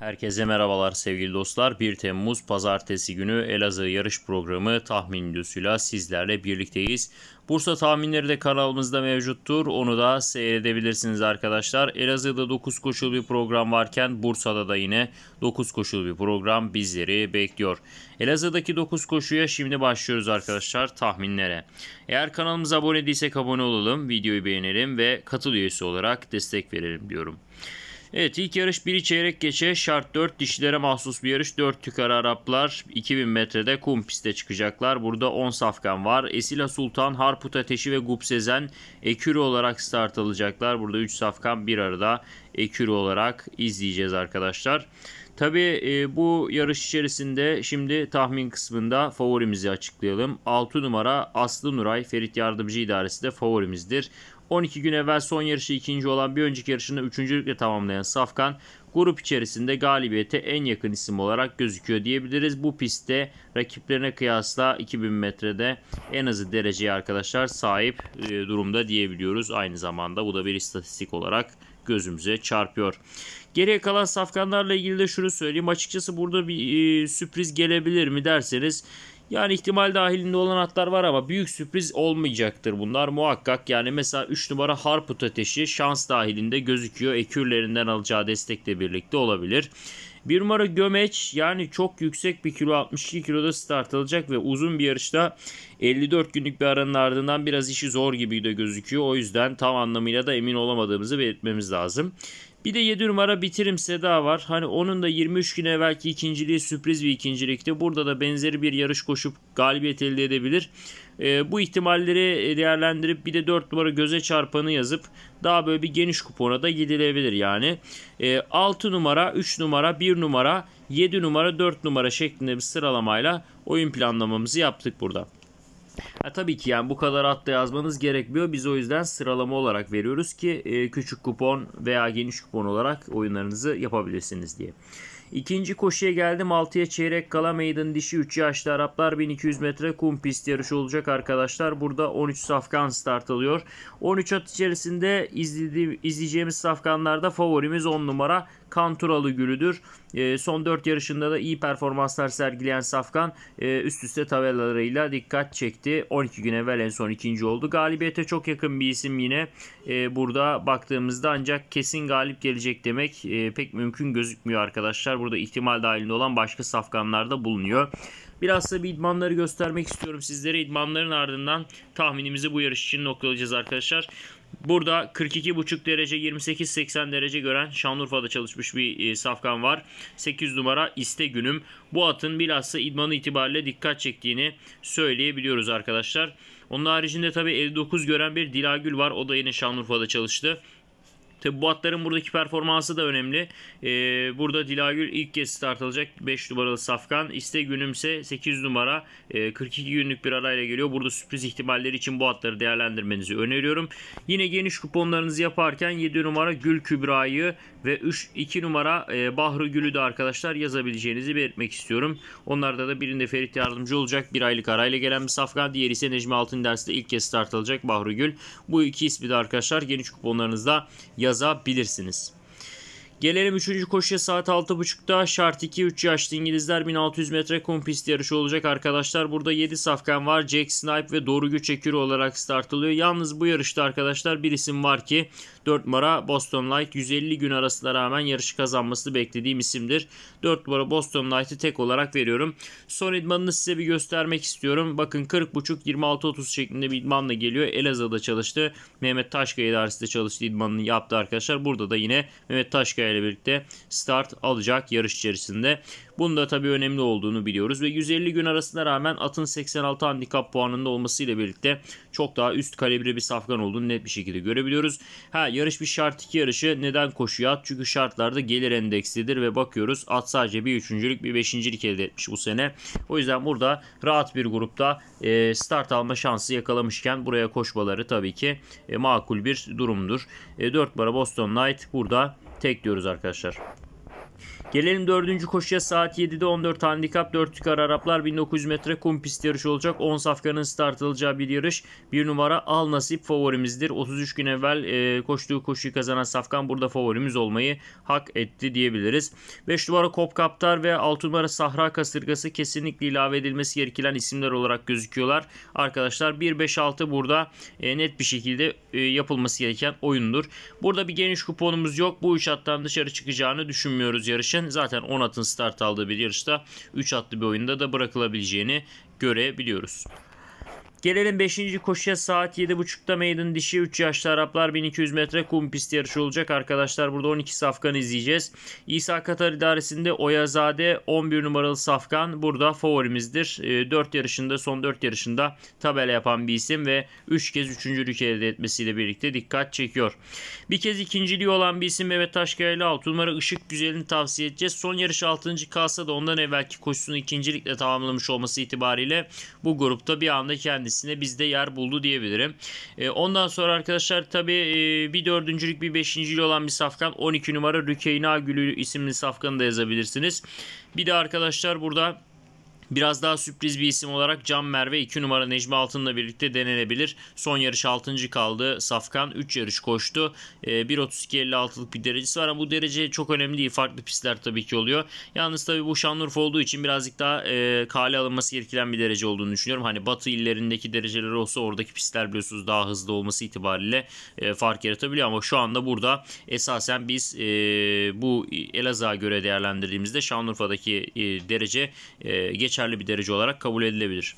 Herkese merhabalar sevgili dostlar. 1 Temmuz pazartesi günü Elazığ yarış programı tahmin videosuyla sizlerle birlikteyiz. Bursa tahminleri de kanalımızda mevcuttur. Onu da seyredebilirsiniz arkadaşlar. Elazığ'da 9 koşul bir program varken Bursa'da da yine 9 koşul bir program bizleri bekliyor. Elazığ'daki 9 koşuya şimdi başlıyoruz arkadaşlar tahminlere. Eğer kanalımıza abone değilsek abone olalım, videoyu beğenelim ve katıl üyesi olarak destek verelim diyorum. Evet ilk yarış 1 çeyrek geçe şart 4 dişilere mahsus bir yarış. 4 tükar Araplar 2000 metrede kum piste çıkacaklar. Burada 10 safkan var. Esila Sultan, Harput Ateşi ve Gupsezen Sezen ekürü olarak start alacaklar. Burada 3 safkan bir arada ekürü olarak izleyeceğiz arkadaşlar. tabi e, bu yarış içerisinde şimdi tahmin kısmında favorimizi açıklayalım. 6 numara Aslı Nuray Ferit Yardımcı İdaresi de favorimizdir. 12 gün evvel son yarışı ikinci olan bir önceki yarışını üçüncülükle tamamlayan Safkan grup içerisinde galibiyete en yakın isim olarak gözüküyor diyebiliriz. Bu pistte rakiplerine kıyasla 2000 metrede en azı dereceye arkadaşlar sahip e, durumda diyebiliyoruz. Aynı zamanda bu da bir istatistik olarak gözümüze çarpıyor. Geriye kalan safkanlarla ilgili de şunu söyleyeyim. Açıkçası burada bir e, sürpriz gelebilir mi derseniz yani ihtimal dahilinde olan hatlar var ama büyük sürpriz olmayacaktır bunlar muhakkak. Yani mesela 3 numara Harput Ateşi şans dahilinde gözüküyor. Ekürlerinden alacağı destekle birlikte olabilir. Bir numara gömeç yani çok yüksek bir kilo 62 kiloda start alacak ve uzun bir yarışta 54 günlük bir aranın ardından biraz işi zor gibi de gözüküyor. O yüzden tam anlamıyla da emin olamadığımızı belirtmemiz lazım. Bir de 7 numara bitirim Seda var. Hani onun da 23 gün evvelki ikinciliği sürpriz bir ikincilikti. Burada da benzeri bir yarış koşup galibiyet elde edebilir. E, bu ihtimalleri e, değerlendirip bir de 4 numara göze çarpanı yazıp daha böyle bir geniş kupona da gidilebilir yani. E, ee, 6 numara, 3 numara, 1 numara, 7 numara, 4 numara şeklinde bir sıralamayla oyun planlamamızı yaptık burada. Ha, tabii ki yani bu kadar hatta yazmanız gerekmiyor. Biz o yüzden sıralama olarak veriyoruz ki e, küçük kupon veya geniş kupon olarak oyunlarınızı yapabilirsiniz diye. İkinci koşuya geldim. 6'ya çeyrek kala meydan dişi 3 yaşlı Araplar 1200 metre kum pist yarışı olacak arkadaşlar. Burada 13 safkan start alıyor. 13 at içerisinde izleyeceğimiz safkanlarda favorimiz 10 numara Kanturalı Gülü'dür. E, son 4 yarışında da iyi performanslar sergileyen Safkan e, üst üste tabelalarıyla dikkat çekti. 12 gün evvel en son ikinci oldu. Galibiyete çok yakın bir isim yine. E, burada baktığımızda ancak kesin galip gelecek demek e, pek mümkün gözükmüyor arkadaşlar burada ihtimal dahilinde olan başka da bulunuyor. Biraz da bir idmanları göstermek istiyorum sizlere. İdmanların ardından tahminimizi bu yarış için noktalayacağız arkadaşlar. Burada 42,5 derece 28-80 derece gören Şanlıurfa'da çalışmış bir e, safkan var. 8 numara iste günüm. Bu atın bilhassa idmanı itibariyle dikkat çektiğini söyleyebiliyoruz arkadaşlar. Onun haricinde tabi 59 gören bir Dilagül var. O da yine Şanlıurfa'da çalıştı. Tabi atların buradaki performansı da önemli. Ee, burada Dilagül ilk kez start alacak. 5 numaralı Safkan. İste günümse 8 numara. Ee, 42 günlük bir arayla geliyor. Burada sürpriz ihtimalleri için bu atları değerlendirmenizi öneriyorum. Yine geniş kuponlarınızı yaparken 7 numara Gül Kübra'yı ve 3 2 numara e, Bahru Gül'ü de arkadaşlar yazabileceğinizi belirtmek istiyorum. Onlarda da birinde Ferit yardımcı olacak. Bir aylık arayla gelen bir safkan. Diğeri ise Necmi Altın derste ilk kez start alacak Bahru Gül. Bu iki ismi de arkadaşlar geniş kuponlarınızda yazabilirsiniz. Gelelim 3. koşuya saat 6.30'da şart 2-3 yaşlı İngilizler 1600 metre kum pist yarışı olacak arkadaşlar. Burada 7 safkan var. Jack Snipe ve Dorugu Güçekür olarak startılıyor. Yalnız bu yarışta arkadaşlar bir isim var ki 4 numara Boston Light 150 gün arasına rağmen yarışı kazanması beklediğim isimdir. 4 numara Boston Light'ı tek olarak veriyorum. Son idmanını size bir göstermek istiyorum. Bakın 40.5-26.30 şeklinde bir idmanla geliyor. Elazığ'da çalıştı. Mehmet Taşkaya idaresinde çalıştı idmanını yaptı arkadaşlar. Burada da yine Mehmet Taşkaya ile birlikte start alacak yarış içerisinde. Bunun da tabii önemli olduğunu biliyoruz ve 150 gün arasına rağmen atın 86 handikap puanında olması ile birlikte çok daha üst kalibre bir safkan olduğunu net bir şekilde görebiliyoruz. Ha yarış bir şart 2 yarışı neden koşuyor at? Çünkü şartlarda gelir endekslidir ve bakıyoruz at sadece bir üçüncülük bir beşincilik elde etmiş bu sene. O yüzden burada rahat bir grupta e, start alma şansı yakalamışken buraya koşmaları tabii ki e, makul bir durumdur. E, 4 para Boston Knight burada Tek diyoruz arkadaşlar. Gelelim dördüncü koşuya saat 7'de 14 handikap 4 tükar Araplar 1900 metre kum pist yarışı olacak. 10 safkanın start alacağı bir yarış. Bir numara al nasip favorimizdir. 33 gün evvel e, koştuğu koşuyu kazanan safkan burada favorimiz olmayı hak etti diyebiliriz. 5 numara Kop Kaptar ve 6 numara Sahra Kasırgası kesinlikle ilave edilmesi gereken isimler olarak gözüküyorlar. Arkadaşlar 1-5-6 burada e, net bir şekilde e, yapılması gereken oyundur. Burada bir geniş kuponumuz yok. Bu üç attan dışarı çıkacağını düşünmüyoruz yarışın için zaten 10 atın start aldığı bir yarışta 3 atlı bir oyunda da bırakılabileceğini görebiliyoruz. Gelelim 5. koşuya saat 7.30'da meydan dişi 3 yaşlı Araplar 1200 metre kum pist yarışı olacak arkadaşlar. Burada 12 safkan izleyeceğiz. İsa Katar idaresinde Oyazade 11 numaralı safkan burada favorimizdir. 4 ee, yarışında son 4 yarışında tabela yapan bir isim ve 3 kez 3. ülke elde etmesiyle birlikte dikkat çekiyor. Bir kez ikinciliği olan bir isim Mehmet Taşkaya ile 6 numara Işık Güzel'ini tavsiye edeceğiz. Son yarış 6. kalsa da ondan evvelki koşusunu ikincilikle tamamlamış olması itibariyle bu grupta bir anda kendisi servisinde bizde yer buldu diyebilirim. E, ondan sonra arkadaşlar tabi e, bir dördüncülük bir beşincili olan bir safkan 12 numara Rükeyna Gülü isimli safkanı da yazabilirsiniz. Bir de arkadaşlar burada Biraz daha sürpriz bir isim olarak Can Merve 2 numara Necmi Altın'la birlikte denenebilir. Son yarış 6. kaldı. Safkan 3 yarış koştu. E, ee, 1.32.56'lık bir derecesi var ama bu derece çok önemli değil. Farklı pistler tabii ki oluyor. Yalnız tabii bu Şanlıurfa olduğu için birazcık daha e, kale alınması gereken bir derece olduğunu düşünüyorum. Hani batı illerindeki dereceleri olsa oradaki pistler biliyorsunuz daha hızlı olması itibariyle e, fark yaratabiliyor. Ama şu anda burada esasen biz e, bu Elazığ'a göre değerlendirdiğimizde Şanlıurfa'daki e, derece e, geçen geçerli bir derece olarak kabul edilebilir.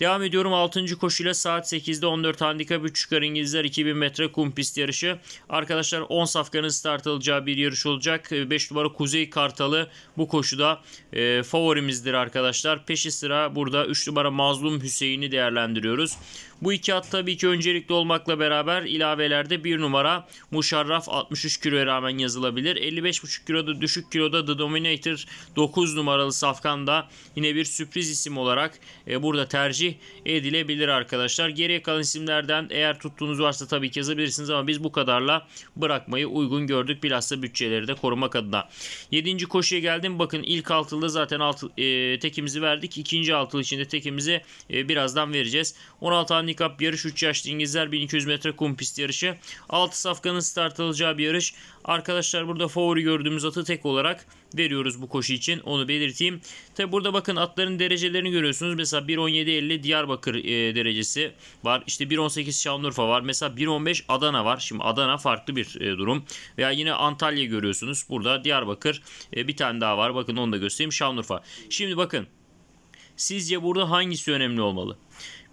Devam ediyorum 6. koşuyla saat 8'de 14 handikap 3 çıkar İngilizler 2000 metre kum pist yarışı. Arkadaşlar 10 safkanın start alacağı bir yarış olacak. 5 numara Kuzey Kartalı bu koşuda e, favorimizdir arkadaşlar. Peşi sıra burada 3 numara Mazlum Hüseyin'i değerlendiriyoruz. Bu iki at tabii ki öncelikli olmakla beraber ilavelerde bir numara Muşarraf 63 kiloya rağmen yazılabilir. 55,5 kiloda düşük kiloda The Dominator 9 numaralı Safkan da yine bir sürpriz isim olarak e, burada tercih edilebilir arkadaşlar. Geriye kalan isimlerden eğer tuttuğunuz varsa tabii ki yazabilirsiniz ama biz bu kadarla bırakmayı uygun gördük. Bilhassa bütçeleri de korumak adına. 7. koşuya geldim. Bakın ilk altılı zaten altı, e, tekimizi verdik. İkinci altılı içinde tekimizi e, birazdan vereceğiz. 16 tane handikap yarış 3 yaşlı İngilizler 1200 metre kum pist yarışı. 6 safkanın start alacağı bir yarış. Arkadaşlar burada favori gördüğümüz atı tek olarak veriyoruz bu koşu için. Onu belirteyim. Tabi burada bakın atların derecelerini görüyorsunuz. Mesela 1.17.50 Diyarbakır e, derecesi var. İşte 1.18 Şanlıurfa var. Mesela 1.15 Adana var. Şimdi Adana farklı bir e, durum. Veya yine Antalya görüyorsunuz. Burada Diyarbakır e, bir tane daha var. Bakın onu da göstereyim. Şanlıurfa. Şimdi bakın. Sizce burada hangisi önemli olmalı?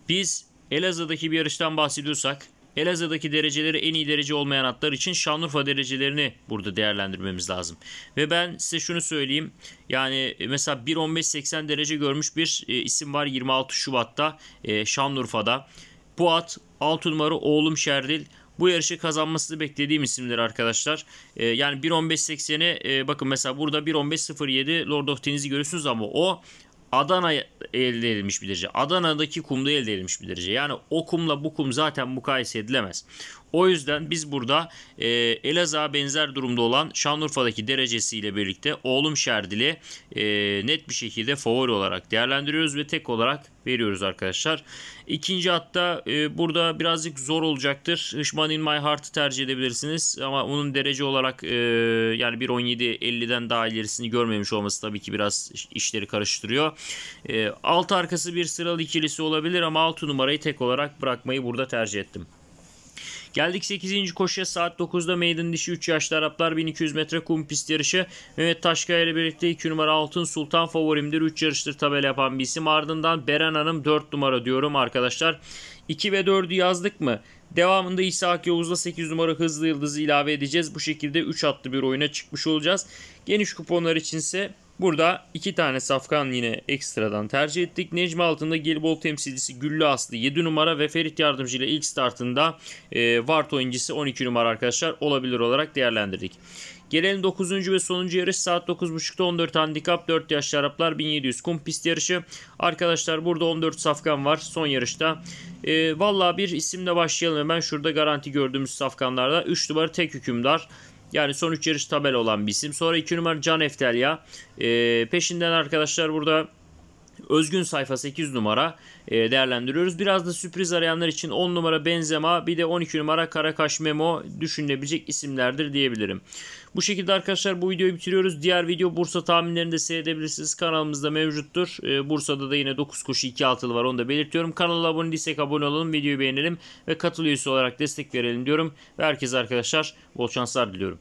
Biz Elazığ'daki bir yarıştan bahsediyorsak Elazığ'daki dereceleri en iyi derece olmayan atlar için Şanlıurfa derecelerini burada değerlendirmemiz lazım. Ve ben size şunu söyleyeyim. Yani e, mesela 1.15.80 derece görmüş bir e, isim var 26 Şubat'ta e, Şanlıurfa'da. Bu at 6 numara Oğlum Şerdil bu yarışı kazanmasını beklediğim isimler arkadaşlar. ee, yani 1.15.80'i e, bakın mesela burada 1.15.07 Lord of Teniz'i görüyorsunuz ama o Adana elde edilmiş bir derece. Adana'daki kumda elde edilmiş bir derece. Yani o kumla bu kum zaten mukayese edilemez. O yüzden biz burada e, Elazığ'a benzer durumda olan Şanlıurfa'daki derecesiyle birlikte Oğlum Şerdil'i e, net bir şekilde favori olarak değerlendiriyoruz ve tek olarak veriyoruz arkadaşlar. İkinci hatta e, burada birazcık zor olacaktır. Hışman in my heart'ı tercih edebilirsiniz ama onun derece olarak e, yani 1.17.50'den daha ilerisini görmemiş olması tabii ki biraz işleri karıştırıyor. E, alt arkası bir sıralı ikilisi olabilir ama 6 numarayı tek olarak bırakmayı burada tercih ettim. Geldik 8. koşuya saat 9'da meydan dişi 3 yaşlı Araplar 1200 metre kum pist yarışı. Mehmet Taşkaya ile birlikte 2 numara Altın Sultan favorimdir. 3 yarıştır tabela yapan bir isim. Ardından Beren Hanım 4 numara diyorum arkadaşlar. 2 ve 4'ü yazdık mı? Devamında İshak Yavuz'la 8 numara hızlı yıldızı ilave edeceğiz. Bu şekilde 3 atlı bir oyuna çıkmış olacağız. Geniş kuponlar içinse Burada iki tane safkan yine ekstradan tercih ettik. Necmi altında Gelibol temsilcisi Güllü Aslı 7 numara ve Ferit Yardımcı ile ilk startında e, Vart oyuncusu 12 numara arkadaşlar olabilir olarak değerlendirdik. Gelelim 9. ve sonuncu yarış saat 9.30'da 14 handikap 4 yaşlı Araplar 1700 kum pist yarışı. Arkadaşlar burada 14 safkan var son yarışta. E, ee, Valla bir isimle başlayalım hemen şurada garanti gördüğümüz safkanlarda 3 numara tek hükümdar. Yani son 3 yarış tabel olan bir isim. Sonra 2 numara Can Eftelya. E, ee, peşinden arkadaşlar burada Özgün sayfa 8 numara e, değerlendiriyoruz. Biraz da sürpriz arayanlar için 10 numara Benzema bir de 12 numara Karakaş Memo düşünülebilecek isimlerdir diyebilirim. Bu şekilde arkadaşlar bu videoyu bitiriyoruz. Diğer video Bursa tahminlerini de seyredebilirsiniz. Kanalımızda mevcuttur. E, Bursa'da da yine 9 koşu 2 altılı var onu da belirtiyorum. Kanala abone değilsek abone olalım, videoyu beğenelim ve katıl üyesi olarak destek verelim diyorum. Ve herkese arkadaşlar bol şanslar diliyorum.